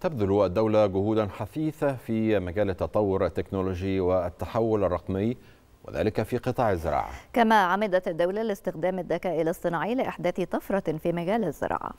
تبذل الدولة جهودا حثيثة في مجال التطور التكنولوجي والتحول الرقمي وذلك في قطاع الزراعة كما عمدت الدولة لاستخدام الذكاء الاصطناعي لإحداث طفرة في مجال الزراعة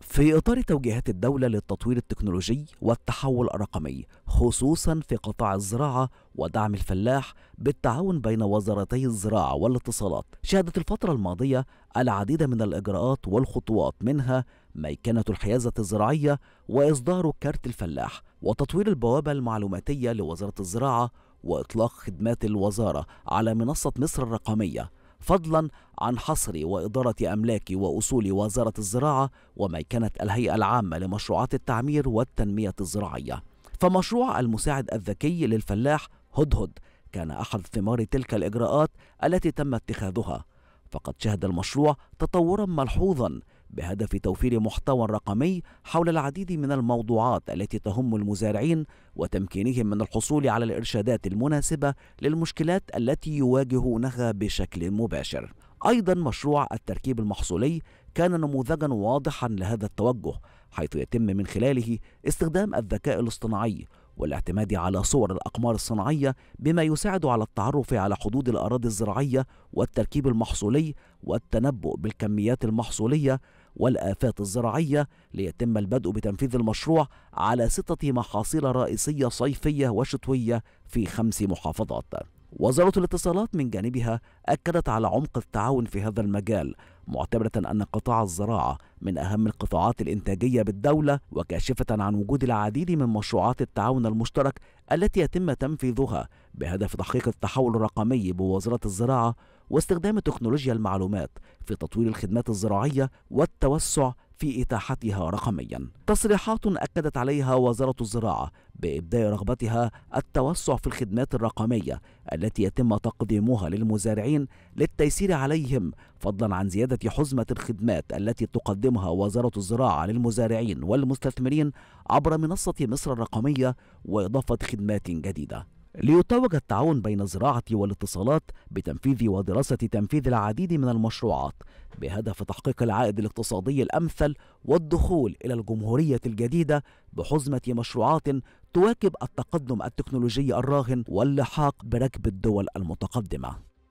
في إطار توجيهات الدولة للتطوير التكنولوجي والتحول الرقمي خصوصا في قطاع الزراعة ودعم الفلاح بالتعاون بين وزارتي الزراعة والاتصالات شهدت الفترة الماضية العديد من الإجراءات والخطوات منها ميكنة الحيازة الزراعية وإصدار كارت الفلاح وتطوير البوابة المعلوماتية لوزارة الزراعة وإطلاق خدمات الوزارة على منصة مصر الرقمية فضلا عن حصر وإدارة أملاك وأصول وزارة الزراعة وميكنة الهيئة العامة لمشروعات التعمير والتنمية الزراعية فمشروع المساعد الذكي للفلاح هدهد كان أحد ثمار تلك الإجراءات التي تم اتخاذها فقد شهد المشروع تطورا ملحوظا بهدف توفير محتوى رقمي حول العديد من الموضوعات التي تهم المزارعين وتمكينهم من الحصول على الارشادات المناسبه للمشكلات التي يواجهونها بشكل مباشر. ايضا مشروع التركيب المحصولي كان نموذجا واضحا لهذا التوجه حيث يتم من خلاله استخدام الذكاء الاصطناعي والاعتماد على صور الأقمار الصناعية بما يساعد على التعرف على حدود الأراضي الزراعية والتركيب المحصولي والتنبؤ بالكميات المحصولية والآفات الزراعية ليتم البدء بتنفيذ المشروع على ستة محاصيل رئيسية صيفية وشتوية في خمس محافظات وزارة الاتصالات من جانبها أكدت على عمق التعاون في هذا المجال معتبرة أن قطاع الزراعة من أهم القطاعات الإنتاجية بالدولة وكاشفة عن وجود العديد من مشروعات التعاون المشترك التي يتم تنفيذها بهدف تحقيق التحول الرقمي بوزارة الزراعة واستخدام تكنولوجيا المعلومات في تطوير الخدمات الزراعية والتوسع في إتاحتها رقميا تصريحات أكدت عليها وزارة الزراعة بإبداء رغبتها التوسع في الخدمات الرقمية التي يتم تقديمها للمزارعين للتيسير عليهم فضلا عن زيادة حزمة الخدمات التي تقدمها وزارة الزراعة للمزارعين والمستثمرين عبر منصة مصر الرقمية وإضافة خدمات جديدة ليتوج التعاون بين الزراعة والاتصالات بتنفيذ ودراسة تنفيذ العديد من المشروعات بهدف تحقيق العائد الاقتصادي الأمثل والدخول إلى الجمهورية الجديدة بحزمة مشروعات تواكب التقدم التكنولوجي الراهن واللحاق بركب الدول المتقدمة